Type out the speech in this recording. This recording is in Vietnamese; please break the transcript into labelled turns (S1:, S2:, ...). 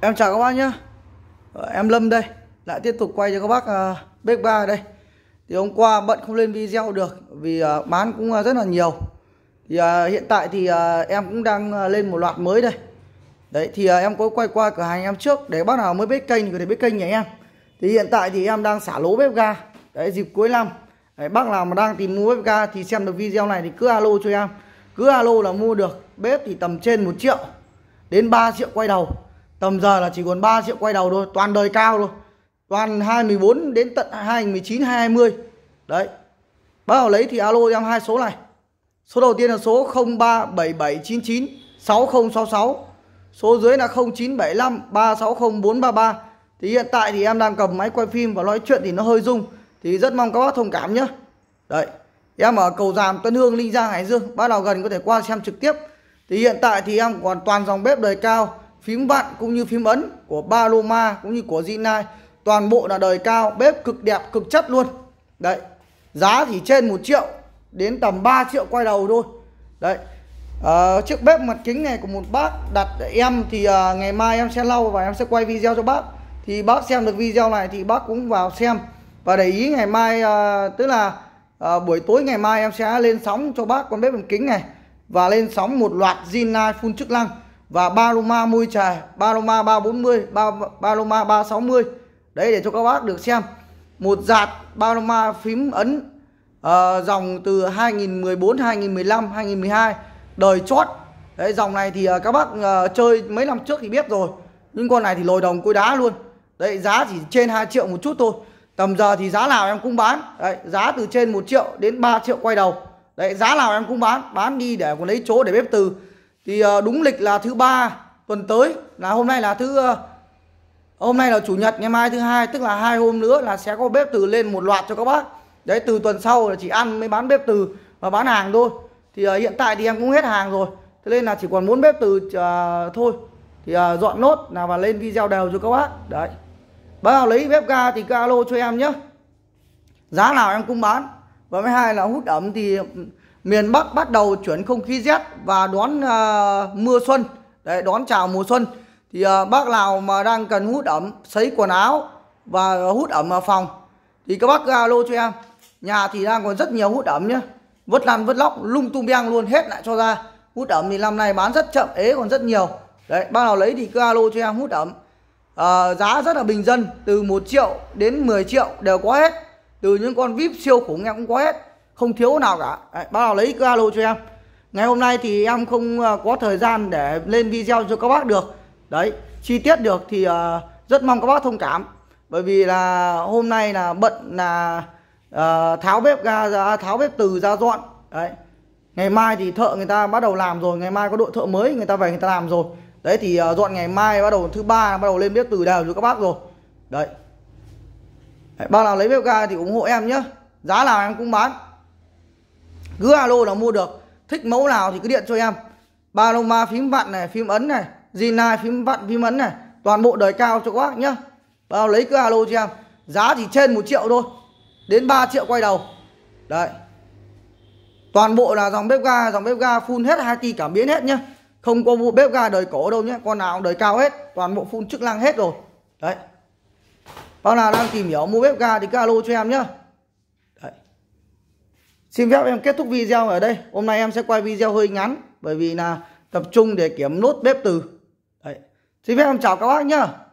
S1: Em chào các bác nhé ờ, Em Lâm đây Lại tiếp tục quay cho các bác uh, bếp ga đây Thì hôm qua bận không lên video được Vì uh, bán cũng uh, rất là nhiều Thì uh, hiện tại thì uh, em cũng đang uh, lên một loạt mới đây Đấy thì uh, em có quay qua cửa hàng em trước Để bác nào mới biết kênh thì có thể biết kênh nhà em Thì hiện tại thì em đang xả lố bếp ga Đấy dịp cuối năm Đấy, Bác nào mà đang tìm mua bếp ga thì xem được video này thì cứ alo cho em Cứ alo là mua được Bếp thì tầm trên 1 triệu Đến 3 triệu quay đầu tầm giờ là chỉ còn 3 triệu quay đầu thôi toàn đời cao thôi toàn 24 đến tận 2019 2020 đấy bác nào lấy thì alo em hai số này số đầu tiên là số 037799 6066 số dưới là 0975 360433 thì hiện tại thì em đang cầm máy quay phim và nói chuyện thì nó hơi rung thì rất mong các bác thông cảm nhé đấy em ở cầu giàm Tân Hương Linh Giang Hải Dương bác nào gần có thể qua xem trực tiếp thì hiện tại thì em còn toàn dòng bếp đời cao phím vặn cũng như phím ấn của Paloma cũng như của Zinai toàn bộ là đời cao bếp cực đẹp cực chất luôn đấy giá thì trên 1 triệu đến tầm 3 triệu quay đầu thôi đấy à, chiếc bếp mặt kính này của một bác đặt em thì à, ngày mai em sẽ lau và em sẽ quay video cho bác thì bác xem được video này thì bác cũng vào xem và để ý ngày mai à, tức là à, buổi tối ngày mai em sẽ lên sóng cho bác con bếp mặt kính này và lên sóng một loạt Zina full chức năng và Paloma môi chài Paloma 340 Paloma 360 đấy để cho các bác được xem một dạt Paloma phím ấn uh, dòng từ 2014 2015 2012 đời chót đấy dòng này thì uh, các bác uh, chơi mấy năm trước thì biết rồi nhưng con này thì lồi đồng côi đá luôn đấy giá chỉ trên 2 triệu một chút thôi tầm giờ thì giá nào em cũng bán đấy, giá từ trên 1 triệu đến 3 triệu quay đầu đấy giá nào em cũng bán bán đi để còn lấy chỗ để bếp từ thì ờ, đúng lịch là thứ ba tuần tới là hôm nay là thứ ờ, hôm nay là chủ nhật ngày mai thứ hai tức là hai hôm nữa là sẽ có bếp từ lên một loạt cho các bác đấy từ tuần sau là chỉ ăn mới bán bếp từ và bán hàng thôi thì uh, hiện tại thì em cũng hết hàng rồi thế nên là chỉ còn muốn bếp từ uh, thôi thì uh, dọn nốt là và lên video đều cho các bác đấy bác nào lấy bếp ga thì alo cho em nhé giá nào em cũng bán và với hai là hút ẩm thì miền Bắc bắt đầu chuyển không khí rét và đón uh, mưa xuân đấy đón chào mùa xuân thì uh, bác nào mà đang cần hút ẩm sấy quần áo và hút ẩm ở phòng thì các bác alo cho em nhà thì đang còn rất nhiều hút ẩm nhá vứt lăn vứt lóc lung tung beng luôn hết lại cho ra hút ẩm thì năm nay bán rất chậm ế còn rất nhiều đấy bác nào lấy thì cứ alo cho em hút ẩm à, giá rất là bình dân từ 1 triệu đến 10 triệu đều có hết từ những con vip siêu khủng em cũng có hết không thiếu nào cả Đấy, bác nào lấy cứ alo cho em ngày hôm nay thì em không ờ, có thời gian để lên video cho các bác được đấy chi tiết được thì uh, rất mong các bác thông cảm bởi vì là hôm nay là bận là uh, tháo bếp ra, ra tháo bếp từ ra dọn đấy ngày mai thì thợ người ta bắt đầu làm rồi ngày mai có đội thợ mới người ta về người ta làm rồi đấy thì uh, dọn ngày mai bắt đầu thứ ba bắt đầu lên bếp từ đều cho các bác rồi đấy, đấy bác nào lấy bếp ga thì ủng hộ em nhé giá nào em cũng bán cứ alo là mua được thích mẫu nào thì cứ điện cho em Paloma phím vặn này phím ấn này Zina phím vặn phím ấn này toàn bộ đời cao cho các nhá vào lấy cứ alo cho em giá chỉ trên một triệu thôi đến 3 triệu quay đầu đấy toàn bộ là dòng bếp ga dòng bếp ga phun hết hai ti cảm biến hết nhá không có vụ bếp ga đời cổ đâu nhé con nào cũng đời cao hết toàn bộ phun chức năng hết rồi đấy bao nào đang tìm hiểu mua bếp ga thì cứ alo cho em nhá Xin phép em kết thúc video ở đây. Hôm nay em sẽ quay video hơi ngắn bởi vì là tập trung để kiểm nốt bếp từ. Đấy. Xin phép em chào các bác nhá.